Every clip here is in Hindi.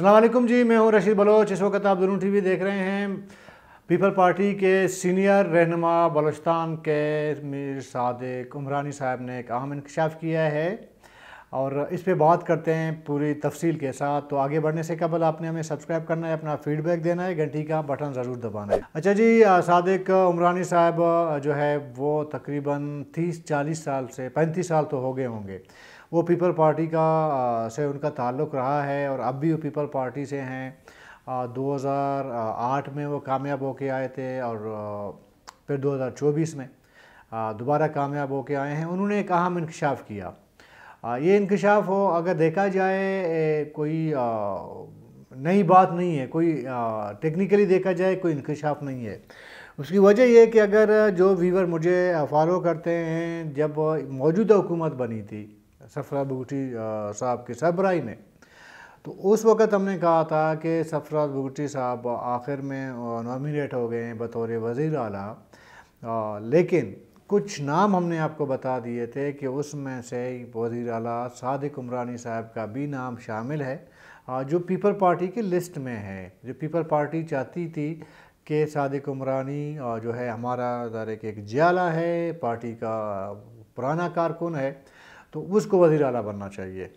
अल्लाम जी मैं हूँ रशीद बलोच इस वक्त आप टी टीवी देख रहे हैं पीपल पार्टी के सीनियर रहनमा बलोचस्तान के मीर सदक उमरानी साहब ने एक अहम इंकशाफ किया है और इस पर बात करते हैं पूरी तफसील के साथ तो आगे बढ़ने से कबल आपने हमें सब्सक्राइब करना है अपना फीडबैक देना है घंटी का बटन ज़रूर दबाना है अच्छा जी सदक उमरानी साहब जो है वो तकरीबन तीस चालीस साल से पैंतीस साल तो हो गए होंगे वो पीपल पार्टी का से उनका ताल्लुक़ रहा है और अब भी वो पीपल पार्टी से हैं 2008 में वो कामयाब होके आए थे और फिर 2024 में दोबारा कामयाब होके आए हैं उन्होंने एक अहम इंकशाफ किया ये इंकशाफ हो अगर देखा जाए कोई नई बात नहीं है कोई टेक्निकली देखा जाए कोई इंकशाफ नहीं है उसकी वजह यह कि अगर जो वीवर मुझे फॉलो करते हैं जब मौजूदा हुकूमत बनी थी सफरा बुगटी साहब की सरबराही में तो उस वक़्त हमने कहा था कि सफराज बुगटी साहब आखिर में नॉमिनेट हो गए हैं बतौर वज़ी अला लेकिन कुछ नाम हमने आपको बता दिए थे कि उसमें से वज़ी अला सदक उमरानी साहब का भी नाम शामिल है जो पीपल पार्टी की लिस्ट में है जो पीपल पार्टी चाहती थी कि सदक उमरानी जो है हमारा दायरे के एक जियाला है पार्टी का पुराना कारकुन है तो उसको वज़ी अला बनना चाहिए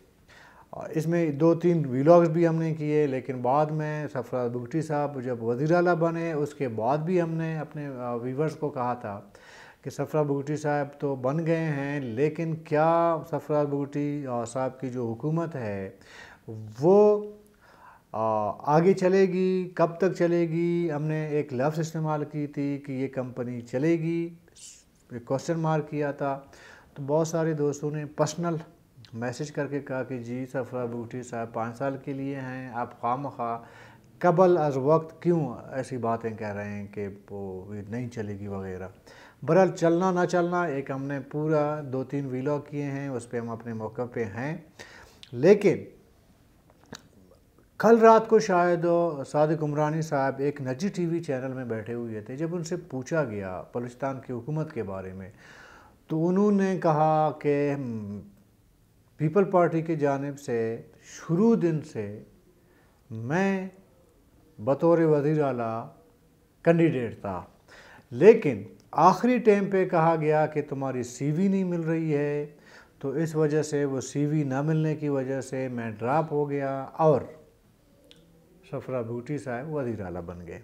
इसमें दो तीन वीलॉग्स भी हमने किए लेकिन बाद में सफराज बुगटी साहब जब वज़ी अला बने उसके बाद भी हमने अपने व्यूवर्स को कहा था कि सफरा बुगटी साहब तो बन गए हैं लेकिन क्या सफराज बुगटी साहब की जो हुकूमत है वो आगे चलेगी कब तक चलेगी हमने एक लफ्ज़ इस्तेमाल की थी कि ये कंपनी चलेगी क्वेश्चन मार्क किया था तो बहुत सारे दोस्तों ने पर्सनल मैसेज करके कहा कि जी सफरा बूटी साहब पाँच साल के लिए हैं आप खाम खा कबल अज वक्त क्यों ऐसी बातें कह रहे हैं कि वो नहीं चलेगी वगैरह बहरहाल चलना ना चलना एक हमने पूरा दो तीन वीलॉग किए हैं उस पर हम अपने मौके पे हैं लेकिन कल रात को शायद सादिक उमरानी साहब एक नजी टीवी चैनल में बैठे हुए थे जब उनसे पूछा गया बलुचस्तान की हुकूमत के बारे में तो उन्होंने कहा कि पीपल पार्टी की जानब से शुरू दिन से मैं बतौर वजीर अला कैंडिडेट था लेकिन आखिरी टाइम पे कहा गया कि तुम्हारी सीवी नहीं मिल रही है तो इस वजह से वो सीवी ना मिलने की वजह से मैं ड्राप हो गया और सफरा बूटी साहब वजीर अला बन गए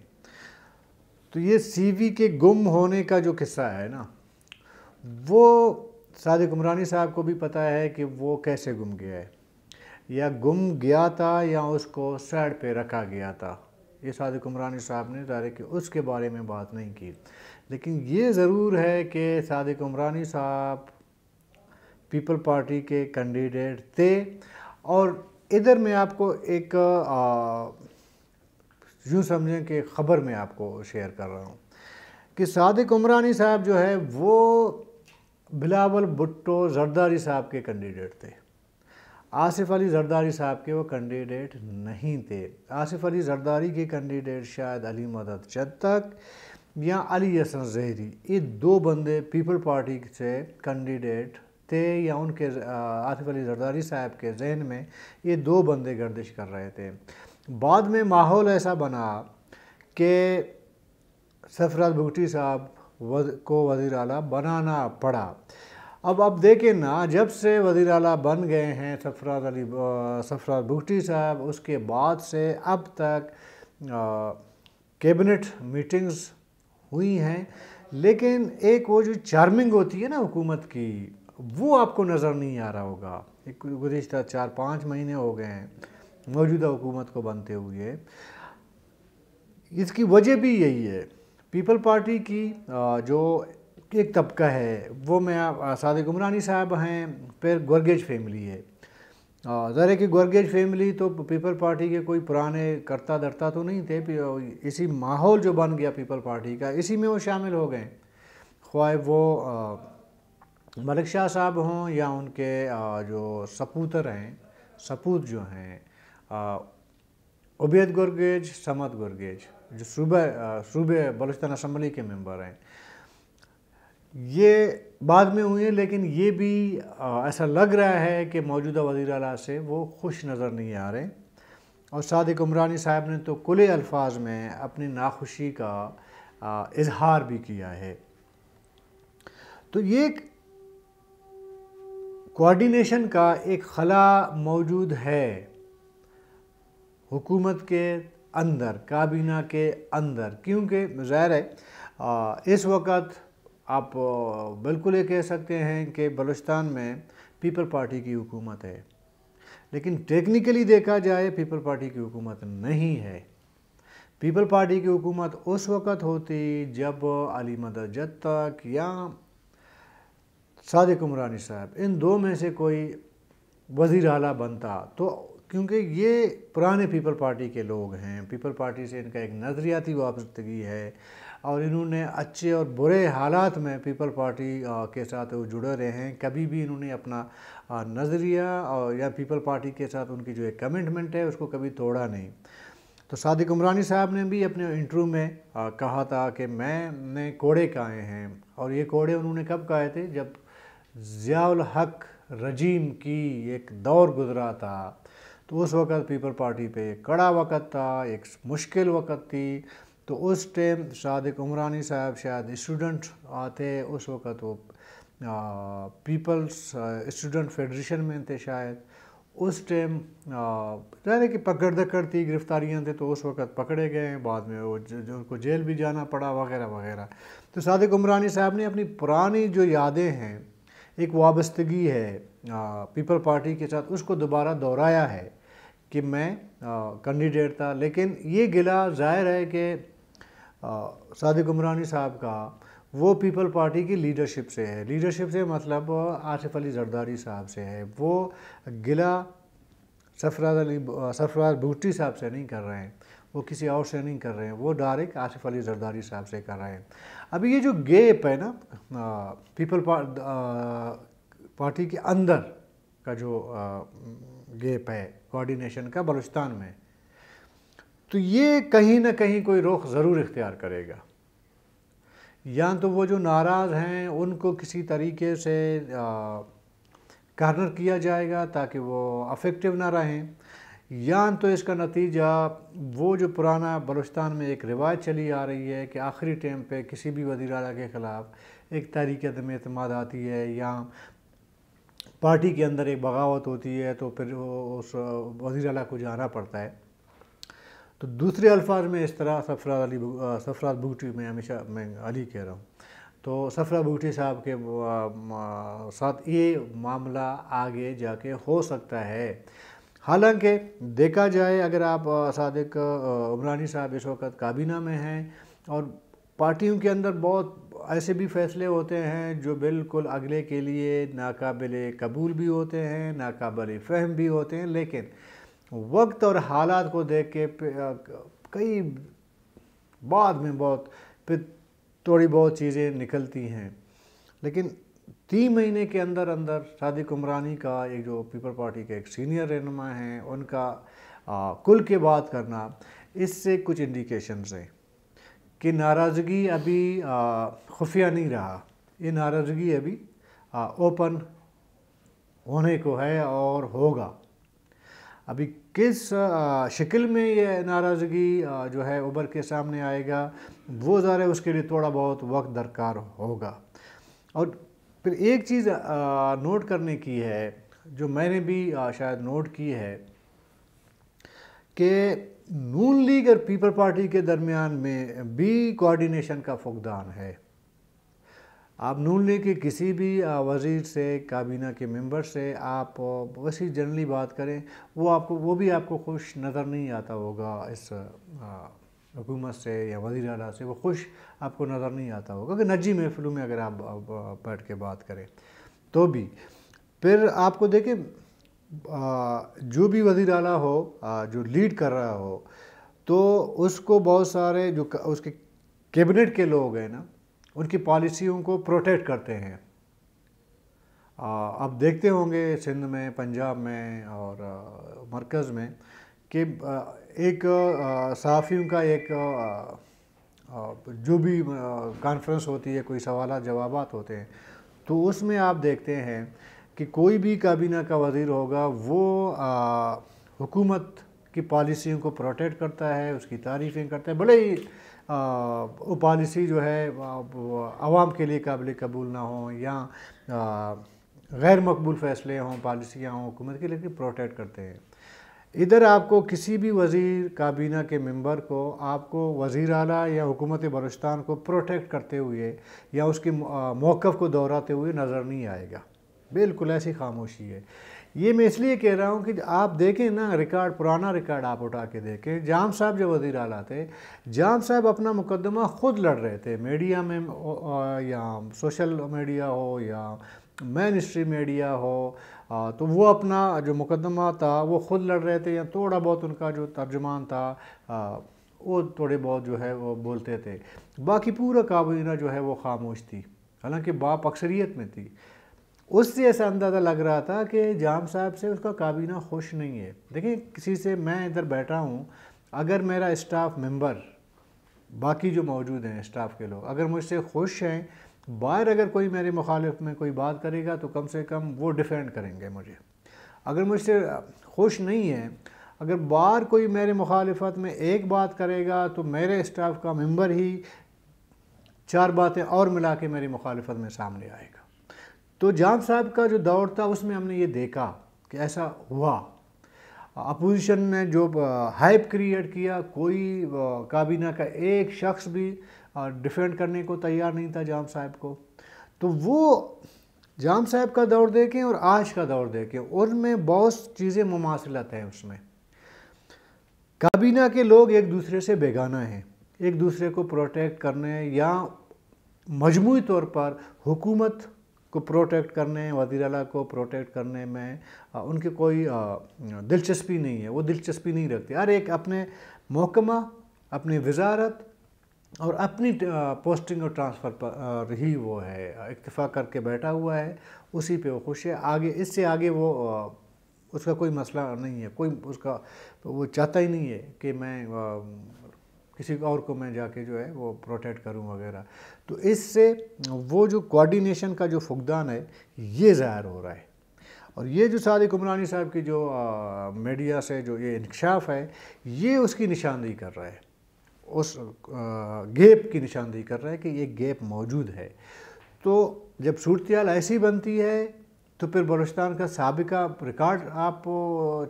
तो ये सीवी के गुम होने का जो किस्सा है ना वो सादिक उमरानी साहब को भी पता है कि वो कैसे गुम गया है या गुम गया था या उसको साइड पे रखा गया था ये सादिक उमरानी साहब ने तारे कि उसके बारे में बात नहीं की लेकिन ये ज़रूर है कि सादिक उमरानी साहब पीपल पार्टी के कैंडिडेट थे और इधर मैं आपको एक यूँ समझें कि ख़बर में आपको शेयर कर रहा हूँ कि सादिक उमरानी साहब जो है वो बिलावल भुट्टो जरदारी साहब के कैंडिडेट थे आसिफ अली जरदारी साहब के वो कैंडिडेट नहीं थे आसिफ अली जरदारी के कैंडिडेट शायद अली मदद चतक या अली यसन जहरी ये दो बंदे पीपल पार्टी से कैंडिडेट थे या उनके आसिफ अली जरदारी साहब के जहन में ये दो बंदे गर्दिश कर रहे थे बाद में माहौल ऐसा बना कि सरफराज भुगटी साहब को वजीर अला बनाना पड़ा अब आप देखें ना जब से वजीर अला बन गए हैं सफराज अली सफराज भुगटी साहब उसके बाद से अब तक कैबिनेट मीटिंग्स हुई हैं लेकिन एक वो जो चार्मिंग होती है ना हुकूमत की वो आपको नज़र नहीं आ रहा होगा एक गुज्त चार पाँच महीने हो गए हैं मौजूदा हुकूमत को बनते हुए इसकी वजह भी यही है पीपल पार्टी की जो एक तबका है वो मैं साद गुमरानी साहब हैं फिर गोरगेज फैमिली है ज़रा कि गोरगेज फैमिली तो पीपल पार्टी के कोई पुराने करता धरता तो नहीं थे इसी माहौल जो बन गया पीपल पार्टी का इसी में वो शामिल हो गए ख्वाह वो मलिक शाह साहब हों या उनके जो सपूतर हैं सपूत जो हैं उबैद गुरगेज समत गुरगेज जो सूबे सूबे बलोचिस्तान असम्बली के मेंबर हैं ये बाद में हुए लेकिन ये भी ऐसा लग रहा है कि मौजूदा वजीर अला से वो खुश नज़र नहीं आ रहे और सदक उमरानी साहब ने तो खुले अल्फाज में अपनी नाखुशी का इजहार भी किया है तो ये कोऑर्डिनेशन का एक खला मौजूद है हुकूमत के अंदर काबीना के अंदर क्योंकि ज़ाहिर है इस वक्त आप बिल्कुल ये कह सकते हैं कि बलूचिस्तान में पीपल पार्टी की हुकूमत है लेकिन टेक्निकली देखा जाए पीपल पार्टी की हुकूमत नहीं है पीपल पार्टी की हुकूमत उस वक़्त होती जब अली मदर जत्तक या सादिक उमरानी साहब इन दो में से कोई वजीर अला बनता तो क्योंकि ये पुराने पीपल पार्टी के लोग हैं पीपल पार्टी से इनका एक नज़रियाती वाबस्तगी है और इन्होंने अच्छे और बुरे हालात में पीपल पार्टी के साथ वो जुड़े रहे हैं कभी भी इन्होंने अपना नज़रिया और या पीपल पार्टी के साथ उनकी जो एक कमिटमेंट है उसको कभी तोड़ा नहीं तो सादिक उमरानी साहब ने भी अपने इंटरव्यू में आ, कहा था कि मैंने कोड़े काए हैं और ये कोड़े उन्होंने कब कहे थे जब ज़ियाल हक रजीम की एक दौर गुज़रा था तो उस वक़्त पीपल पार्टी पे एक कड़ा वक़्त था एक मुश्किल वक़्त थी तो उस टाइम सादिक उमरानी साहब शायद स्टूडेंट आते उस वक़्त वो पीपल्स स्टूडेंट फेडरेशन में थे शायद उस टाइम जाहिर कि पकड़ दकड़ थी गिरफ्तारियां थी तो उस वक़्त पकड़े गए बाद में वो जो उनको जेल भी जाना पड़ा वगैरह वगैरह तो सादिक उमरानी साहब ने अपनी पुरानी जो यादें हैं एक वाबस्तगी है पीपल पार्टी के साथ उसको दोबारा दोहराया है कि मैं कैंडिडेट था लेकिन ये गिला जाहिर है कि सादिक उमरानी साहब का वो पीपल पार्टी की लीडरशिप से है लीडरशिप से मतलब आसिफ अली जरदारी साहब से है वो गिला सरफराज अली सरफराज भूटी साहब से नहीं कर रहे हैं वो किसी और से नहीं कर रहे हैं वो डायरेक्ट आसिफ अली जरदारी साहब से कर रहे हैं अभी ये जो गेप है ना पीपल पार्टी के अंदर का जो गेप है कोऑर्डिनेशन का बलूचिस्तान में तो ये कहीं ना कहीं कोई रुख ज़रूर इख्तियार करेगा या तो वो जो नाराज़ हैं उनको किसी तरीके से कॉर्नर किया जाएगा ताकि वो अफेक्टिव ना रहें या तो इसका नतीजा वो जो पुराना बलूचिस्तान में एक रिवाज चली आ रही है कि आखिरी टाइम पे किसी भी वजी अला के ख़िलाफ एक तहरीक अदम अतमाद आती है या पार्टी के अंदर एक बगावत होती है तो फिर उस वजीर अला को जाना पड़ता है तो दूसरे अल्फाज में इस तरह सफराज अली सफराज बूटी में हमेशा मैं अली कह रहा हूँ तो सफरा बूटी साहब के साथ ये मामला आगे जाके हो सकता है हालांकि देखा जाए अगर आप सादिक उमरानी साहब इस वक्त काबीना में हैं और पार्टियों के अंदर बहुत ऐसे भी फैसले होते हैं जो बिल्कुल अगले के लिए नाकबिल कबूल भी होते हैं नाकबिल फहम भी होते हैं लेकिन वक्त और हालात को देख के कई बाद में बहुत फिर थोड़ी बहुत चीज़ें निकलती हैं लेकिन तीन महीने के अंदर अंदर शादी कुमरानी का एक जो पीपल पार्टी के एक सीनियर रहनुमा हैं उनका आ, कुल के बात करना इससे कुछ इंडिकेशन्स हैं कि नाराज़गी अभी खुफिया नहीं रहा ये नाराज़गी अभी ओपन होने को है और होगा अभी किस शक्ल में ये नाराज़गी जो है उबर के सामने आएगा वो ज़रा उसके लिए थोड़ा बहुत वक्त दरकार होगा और फिर एक चीज़ नोट करने की है जो मैंने भी शायद नोट की है कि नून लीग और पीपल पार्टी के दरमियान में भी कोऑर्डिनेशन का फुकदान है आप नून लीग के किसी भी वजीर से काबीना के मेंबर से आप वैसी जनरली बात करें वो आपको वो भी आपको खुश नज़र नहीं आता होगा इस हुकूमत से या वजी अला से वो खुश आपको नज़र नहीं आता होगा कि नजी महफिलों में अगर आप बैठ के बात करें तो भी फिर आपको देखें जो भी वजीर अला हो जो लीड कर रहा हो तो उसको बहुत सारे जो उसके कैबिनेट के लोग हैं ना उनकी पॉलिसियों को प्रोटेक्ट करते हैं आप देखते होंगे सिंध में पंजाब में और मरकज़ में कि एक सहाफ़ियों का एक जो भी कॉन्फ्रेंस होती है कोई सवाल जवाब होते हैं तो उसमें आप देखते हैं कि कोई भी काबीना का वजीर होगा वो हुकूमत की पॉलिसियों को प्रोटेक्ट करता है उसकी तारीफ़ें करता है भले ही वो पॉलिसी जो है आवाम के लिए काबिल कबूल ना हो या गैर मकबूल फ़ैसले हों पॉलिसियाँ हों हुकूमत के लेकिन प्रोटेक्ट करते हैं इधर आपको किसी भी वज़ीर काबीना के मेंबर को आपको वज़ी अला या हुकूमत बलोचस्तान को प्रोटेक्ट करते हुए या उसके मौक़ को दोहराते हुए नज़र नहीं आएगा बिल्कुल ऐसी खामोशी है ये मैं इसलिए कह रहा हूँ कि आप देखें ना रिकॉर्ड पुराना रिकॉर्ड आप उठा के देखें जाम साहब जो वजीर आला थे जाम साहब अपना मुकदमा ख़ुद लड़ रहे थे मीडिया में या सोशल मीडिया हो या मेन स्ट्रीम मीडिया हो तो वो अपना जो मुकदमा था वो ख़ुद लड़ रहे थे या थोड़ा बहुत उनका जो तर्जुमान था वो थोड़े बहुत जो है वो बोलते थे बाकी पूरा काबीना जो है वो खामोश थी हालांकि बाप अक्सरियत में थी उससे ऐसा अंदाज़ा लग रहा था कि जाम साहब से उसका काबीना खुश नहीं है देखिए किसी से मैं इधर बैठा हूँ अगर मेरा स्टाफ मेंबर बाकी जो मौजूद हैं स्टाफ के लोग अगर मुझसे खुश हैं बाहर अगर कोई मेरे मुखालिफ में कोई बात करेगा तो कम से कम वो डिफेंड करेंगे मुझे अगर मुझसे खुश नहीं है अगर बाहर कोई मेरे मुखालफत में एक बात करेगा तो मेरे स्टाफ का मेम्बर ही चार बातें और मिला के मेरी मुखालफत में सामने आएगा तो जान साहब का जो दौर था उसमें हमने ये देखा कि ऐसा हुआ अपोजिशन ने जो हाइप क्रिएट किया कोई काबीना का एक शख्स भी डिफेंड करने को तैयार नहीं था जाम साहब को तो वो जाम साहब का दौर देखें और आज का दौर देखें उनमें बहुत चीज़ें मुमासिलत हैं उसमें काबीना के लोग एक दूसरे से बेगाना हैं एक दूसरे को प्रोटेक्ट करने या मजमू तौर पर हुकूमत को प्रोटेक्ट करने वजीर अला को प्रोटेक्ट करने में उनकी कोई दिलचस्पी नहीं है वो दिलचस्पी नहीं रखते हर एक अपने महकमा अपनी वजारत और अपनी पोस्टिंग और ट्रांसफ़र पर ही वो है इतफ़ा करके बैठा हुआ है उसी पे वो खुश है आगे इससे आगे वो उसका कोई मसला नहीं है कोई उसका वो चाहता ही नहीं है कि मैं किसी और को मैं जाके जो है वो प्रोटेक्ट करूं वगैरह तो इससे वो जो कोऑर्डिनेशन का जो फुकदान है ये ज़ाहिर हो रहा है और ये जो सादिक उमरानी साहब की जो आ, मीडिया से जो ये इंकशाफ है ये उसकी निशानदेही कर रहा है उस आ, गेप की निशानदेही कर रहा है कि ये गेप मौजूद है तो जब सूरत ऐसी बनती है तो फिर बलोचिस्तान का सबका रिकॉर्ड आप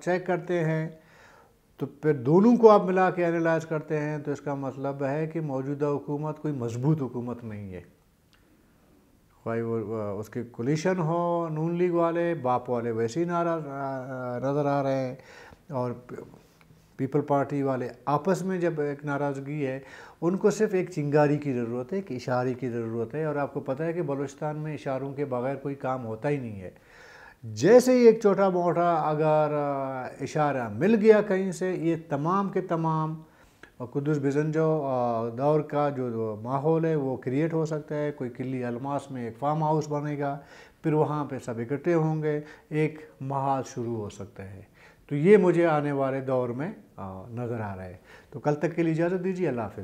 चेक करते हैं तो फिर दोनों को आप मिला के एनालाइज करते हैं तो इसका मतलब है कि मौजूदा हुकूमत कोई मजबूत हुकूमत नहीं है भाई वो उसके कोलिशन हो नून लीग वाले बाप वाले वैसे ही नारा नज़र आ रहे हैं और पीपल पार्टी वाले आपस में जब एक नाराज़गी है उनको सिर्फ एक चिंगारी की ज़रूरत है एक इशारे की ज़रूरत है और आपको पता है कि बलूचिस्तान में इशारों के बगैर कोई काम होता ही नहीं है जैसे ही एक छोटा मोटा अगर इशारा मिल गया कहीं से ये तमाम के तमाम कुदस बिजन जो दौर का जो माहौल है वो क्रिएट हो सकता है कोई किली अलमास में एक फार्म हाउस बनेगा फिर वहाँ पे सब इकट्ठे होंगे एक माह शुरू हो सकता है तो ये मुझे आने वाले दौर में नज़र आ रहा है तो कल तक के लिए इजाज़त दीजिए अल्लाह हाफ